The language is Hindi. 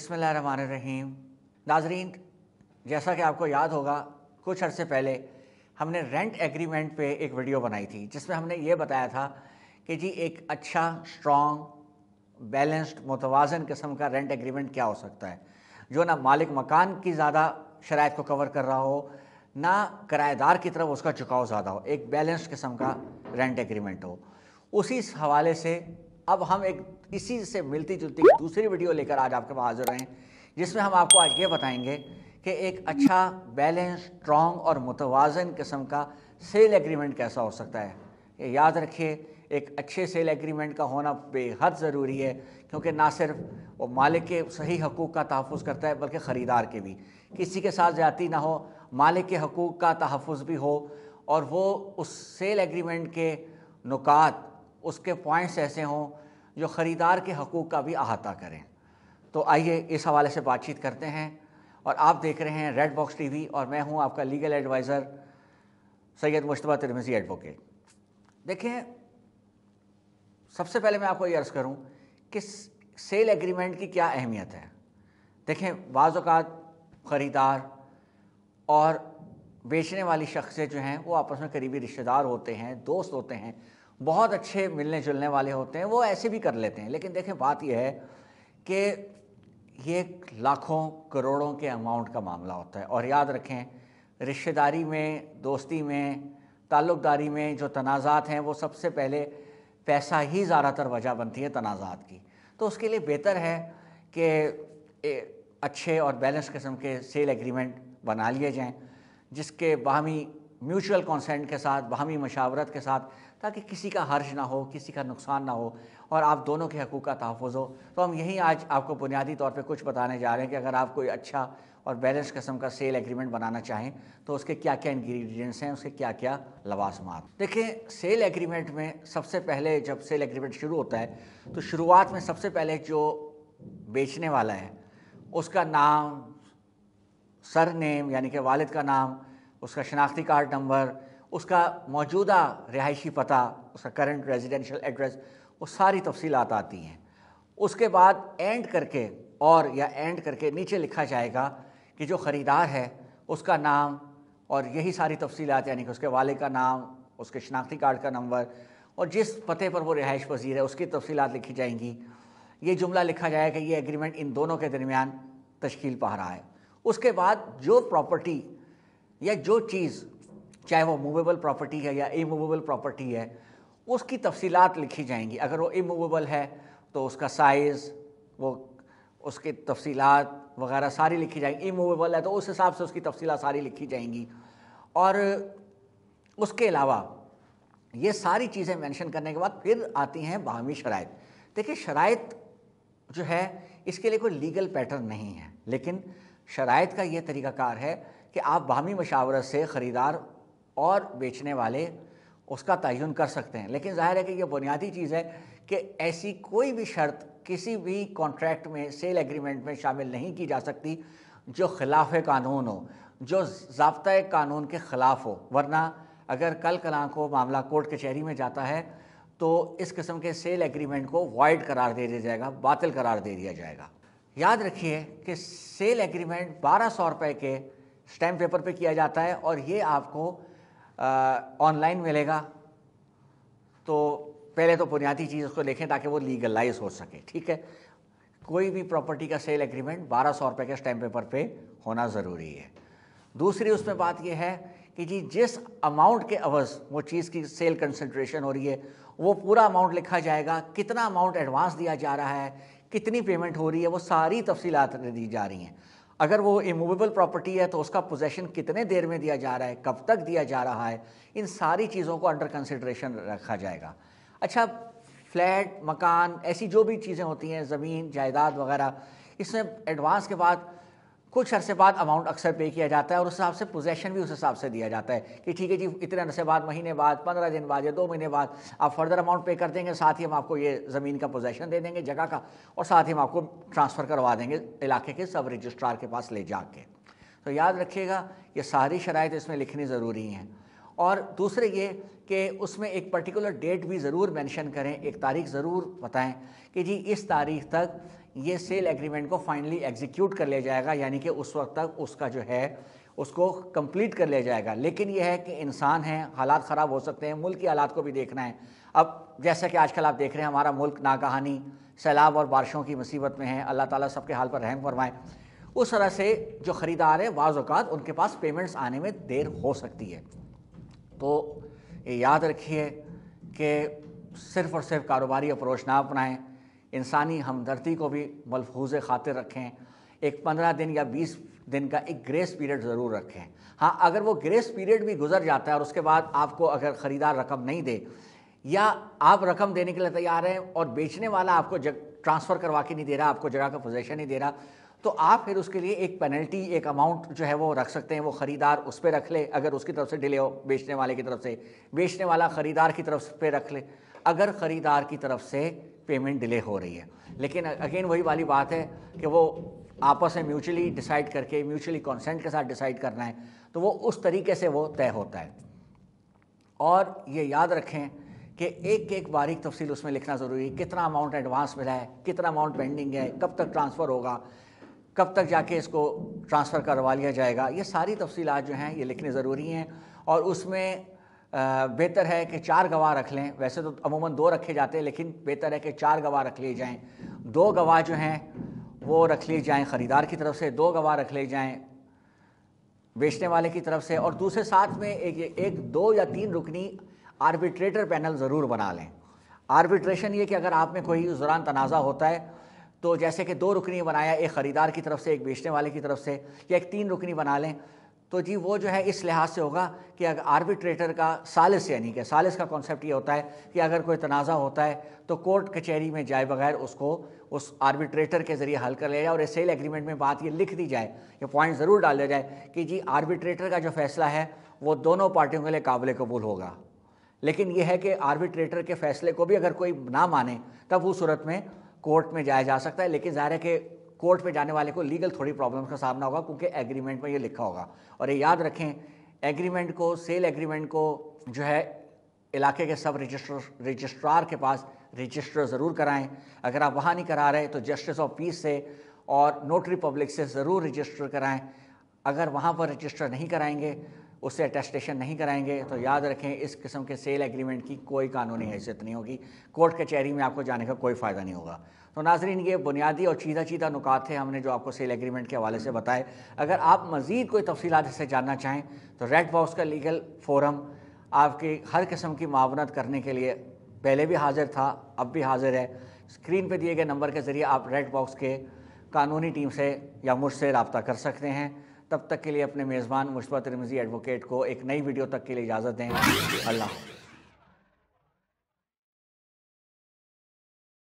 बसमिल रहीम नाजरीन जैसा कि आपको याद होगा कुछ अर्से पहले हमने रेंट एग्रीमेंट पे एक वीडियो बनाई थी जिसमें हमने ये बताया था कि जी एक अच्छा स्ट्रॉन्ग बैलेंस्ड मुतवाजन किस्म का रेंट एग्रीमेंट क्या हो सकता है जो ना मालिक मकान की ज़्यादा शरात को कवर कर रहा हो ना किराएदार की तरफ उसका झुकाव ज़्यादा हो एक बैलेंस्ड किस्म का रेंट एग्रीमेंट हो उसी हवाले से अब हम एक इसी से मिलती जुलती दूसरी वीडियो लेकर आज आपके पास हाजिर हैं जिसमें हम आपको आज ये बताएंगे कि एक अच्छा बैलेंस स्ट्रॉन्ग और मुतवाजन किस्म का सेल एग्रीमेंट कैसा हो सकता है ये याद रखिए एक अच्छे सेल एग्रीमेंट का होना बेहद ज़रूरी है क्योंकि ना सिर्फ वो मालिक के सही हकूक़ का तहफ़ करता है बल्कि ख़रीदार के भी किसी के साथ ज़्यादा ना हो मालिक के हकूक़ का तहफ़ भी हो और वो उस सेल एग्रीमेंट के नुकात उसके पॉइंट्स ऐसे हों जो ख़रीदार के हकूक़ का भी अहाता करें तो आइए इस हवाले से बातचीत करते हैं और आप देख रहे हैं रेड बॉक्स टीवी और मैं हूं आपका legal adviser Syed Mushtaba Tirmizi advocate देखें सबसे पहले मैं आपको ये अर्ज़ करूं कि सेल एग्रीमेंट की क्या अहमियत है देखें बाज़ात ख़रीदार और बेचने वाली शख्सें जो हैं वो आपस में करीबी रिश्तेदार होते हैं दोस्त होते हैं बहुत अच्छे मिलने जुलने वाले होते हैं वो ऐसे भी कर लेते हैं लेकिन देखें बात यह है कि ये लाखों करोड़ों के अमाउंट का मामला होता है और याद रखें रिश्तेदारी में दोस्ती में ताल्लुकदारी में जो तनाज़ात हैं वो सबसे पहले पैसा ही ज़्यादातर वजह बनती है तनाज़ात की तो उसके लिए बेहतर है कि अच्छे और बैलेंस किस्म के सेल एग्रीमेंट बना लिए जाएँ जिसके बाहमी म्यूचुअल कंसेंट के साथ बाहमी मशावरत के साथ ताकि किसी का हर्ज ना हो किसी का नुकसान ना हो और आप दोनों के हकूक़ का तहफ़ हो तो हम यहीं आज आपको बुनियादी तौर पे कुछ बताने जा रहे हैं कि अगर आप कोई अच्छा और बैलेंस किस्म का सेल एग्रीमेंट बनाना चाहें तो उसके क्या क्या इंग्रेडिएंट्स हैं उसके क्या क्या लवाजमात देखें सेल एग्रीमेंट में सबसे पहले जब सेल एग्रीमेंट शुरू होता है तो शुरुआत में सबसे पहले जो बेचने वाला है उसका नाम सर नेम यानी कि वालिद का नाम उसका शनाख्ती कार्ड नंबर उसका मौजूदा रिहायशी पता उसका करंट रेजिडेंशियल एड्रेस वो सारी तफसीलात आती हैं उसके बाद एंड करके और या एंड करके नीचे लिखा जाएगा कि जो ख़रीदार है उसका नाम और यही सारी तफसी यानी कि उसके वाले का नाम उसके शनाख्ती कार्ड का नंबर और जिस पते पर वो रिहाइश पजीर है उसकी तफसीलात लिखी जाएंगी ये जुमला लिखा जाएगा कि ये एग्रीमेंट इन दोनों के दरमियान तश्ील पा रहा है उसके बाद जो प्रॉपर्टी या जो चीज़ चाहे वो मूवेबल प्रॉपर्टी है या इमूवेबल प्रॉपर्टी है उसकी तफसीलात लिखी जाएंगी अगर वो इमूवेबल है तो उसका साइज़ वो उसके तफसीत वगैरह सारी लिखी जाएंगी इमूवेबल है तो उस हिसाब से उसकी तफसीला सारी लिखी जाएंगी और उसके अलावा ये सारी चीज़ें मेंशन करने के बाद फिर आती हैं बाहमी शराइ देखिए शराइ जो है इसके लिए कोई लीगल पैटर्न नहीं है लेकिन शराइ का यह तरीक़ाकार है कि आप बाहमी मशावरत से ख़रीदार और बेचने वाले उसका तयन कर सकते हैं लेकिन ज़ाहिर है कि यह बुनियादी चीज़ है कि ऐसी कोई भी शर्त किसी भी कॉन्ट्रैक्ट में सेल एग्रीमेंट में शामिल नहीं की जा सकती जो खिलाफ कानून हो जो जबता कानून के ख़िलाफ़ हो वरना अगर कल कला को मामला कोर्ट कचहरी में जाता है तो इस किस्म के सेल एग्रीमेंट को वाइड करार दे दिया जाएगा बातिल करार दे दिया जाएगा याद रखिए कि सेल एग्रीमेंट बारह सौ रुपये के स्टैम्प पेपर पे किया जाता है और ये आपको ऑनलाइन मिलेगा तो पहले तो बुनियादी चीज़ उसको देखें ताकि वो लीगलाइज हो सके ठीक है कोई भी प्रॉपर्टी का सेल एग्रीमेंट बारह सौ रुपये के स्टैम्प पेपर पे होना ज़रूरी है दूसरी उसमें बात यह है कि जी जिस अमाउंट के अवज़ वो चीज़ की सेल कंसनट्रेशन हो रही है वो पूरा अमाउंट लिखा जाएगा कितना अमाउंट एडवांस दिया जा रहा है कितनी पेमेंट हो रही है वो सारी तफसीलात दी जा रही हैं अगर वो इमूवेबल प्रॉपर्टी है तो उसका पोजेशन कितने देर में दिया जा रहा है कब तक दिया जा रहा है इन सारी चीज़ों को अंडर कंसिड्रेशन रखा जाएगा अच्छा फ्लैट मकान ऐसी जो भी चीज़ें होती हैं ज़मीन जायदाद वगैरह इसमें एडवांस के बाद कुछ अरसे बाद अमाउंट अक्सर पे किया जाता है और उस हिसाब से पोजेशन भी उस हिसाब से दिया जाता है कि ठीक है जी इतने अरसे बाद महीने बाद पंद्रह दिन बाद या दो महीने बाद आप फर्दर अमाउंट पे कर देंगे साथ ही हम आपको ये ज़मीन का पोजेशन दे देंगे जगह का और साथ ही हम आपको ट्रांसफ़र करवा देंगे इलाके के सब रजिस्ट्रार के पास ले जा तो याद रखिएगा ये सारी शराइ इसमें लिखनी ज़रूरी हैं और दूसरे ये कि उसमें एक पर्टिकुलर डेट भी ज़रूर मेंशन करें एक तारीख ज़रूर बताएं कि जी इस तारीख तक ये सेल एग्रीमेंट को फाइनली एग्जीक्यूट कर लिया जाएगा यानी कि उस वक्त तक उसका जो है उसको कंप्लीट कर लिया जाएगा लेकिन यह है कि इंसान हैं हालात ख़राब हो सकते हैं मुल्क के हालात को भी देखना है अब जैसा कि आजकल आप देख रहे हैं हमारा मुल्क नाकहानी सैलाब और बारिशों की मुसीबत में है अल्लाह ताला सबके हाल पर रहम फरमाएँ उस तरह से जो ख़रीदार है बाज़ उनके पास पेमेंट्स आने में देर हो सकती है तो ये याद रखिए कि सिर्फ और सिर्फ कारोबारी अप्रोच ना अपनाएं इंसानी हमदर्दी को भी मलफूज खातिर रखें एक पंद्रह दिन या बीस दिन का एक ग्रेस पीरियड ज़रूर रखें हाँ अगर वो ग्रेस पीरियड भी गुजर जाता है और उसके बाद आपको अगर ख़रीदार रकम नहीं दे या आप रकम देने के लिए तैयार हैं और बेचने वाला आपको जग ट्रांसफ़र करवा के नहीं दे रहा आपको जगह का पोजेशन नहीं दे रहा तो आप फिर उसके लिए एक पेनल्टी एक अमाउंट जो है वो रख सकते हैं वो ख़रीदार उस पर रख ले अगर उसकी तरफ से डिले हो बेचने वाले की तरफ से बेचने वाला ख़रीदार की तरफ पे रख ले अगर ख़रीदार की तरफ से पेमेंट डिले हो रही है लेकिन अगेन वही वाली बात है कि वो आपस में म्यूचुअली डिसाइड करके म्यूचुअली कॉन्सेंट के साथ डिसाइड करना है तो वो उस तरीके से वो तय होता है और ये याद रखें कि एक एक बारीक तफसील उसमें लिखना ज़रूरी है कितना अमाउंट एडवांस मिला है कितना अमाउंट पेंडिंग है कब तक ट्रांसफ़र होगा कब तक जाके इसको ट्रांसफ़र करवा लिया जाएगा ये सारी तफसीलात जो हैं ये लिखने ज़रूरी हैं और उसमें बेहतर है कि चार गवाह रख लें वैसे तो अमूमन दो रखे जाते हैं लेकिन बेहतर है कि चार गवाह रख लिए जाएँ दो गवाह जो हैं वो रख लिए जाएँ ख़रीदार की तरफ से दो गवाह रख लिए जाएँ बेचने वाले की तरफ से और दूसरे साथ में एक एक दो या तीन रुकनी आर्बिट्रेटर पैनल ज़रूर बना लें आर्बिट्रेशन ये कि अगर आप में कोई उस दौरान तनाज़ा होता है तो जैसे कि दो रुकनी बनाया एक ख़रीदार की तरफ से एक बेचने वाले की तरफ से या एक तीन रुकनी बना लें तो जी वो जो है इस लिहाज से होगा कि अगर आर्बिट्रेटर का सालिस यानी कि सालिस का कॉन्सेप्ट ये होता है कि अगर कोई तनाज़ा होता है तो कोर्ट कचहरी में जाए बगैर उसको उस आर्बिट्रेटर के ज़रिए हल कर लिया जाए और सेल एग्रीमेंट में बात ये लिख दी जाए ये पॉइंट ज़रूर डाल दिया जाए कि जी आर्बिट्रेटर का जो फैसला है वो दोनों पार्टियों के लिए काबिल कबूल होगा लेकिन यह है कि आर्बिट्रेटर के फैसले को भी अगर कोई ना माने तब उस सूरत में कोर्ट में जाया जा सकता है लेकिन ज़ाहिर है कि कोर्ट में जाने वाले को लीगल थोड़ी प्रॉब्लम्स का सामना होगा क्योंकि एग्रीमेंट में ये लिखा होगा और ये याद रखें एग्रीमेंट को सेल एग्रीमेंट को जो है इलाके के सब रजिस्टर रजिस्ट्रार के पास रजिस्टर ज़रूर कराएं अगर आप वहाँ नहीं करा रहे तो जस्टिस ऑफ पीस से और नोटरी पब्लिक से ज़रूर रजिस्टर कराएं अगर वहाँ पर रजिस्टर नहीं कराएंगे उससे अटेस्टेशन नहीं कराएंगे तो याद रखें इस किस्म के सेल एग्रीमेंट की कोई कानूनी हैसियत नहीं होगी कोर्ट कचहरी में आपको जाने का कोई फ़ायदा नहीं होगा तो नाजरीन ये बुनियादी और चीदा चीदा नुकात थे हमने जो आपको सेल एग्रीमेंट के हवाले से बताए अगर आप मज़ीद कोई तफसीत इससे जानना चाहें तो रेड बॉक्स का लीगल फोरम आपकी हर किस्म की मावनत करने के लिए पहले भी हाजिर था अब भी हाजिर है स्क्रीन पर दिए गए नंबर के ज़रिए आप रेड बॉक्स के कानूनी टीम से या मुझसे रबता कर सकते हैं तब तक के लिए अपने मेज़बान मुशफ़त रमज़ी एडवोकेट को एक नई वीडियो तक के लिए इजाज़त दें अल्लाह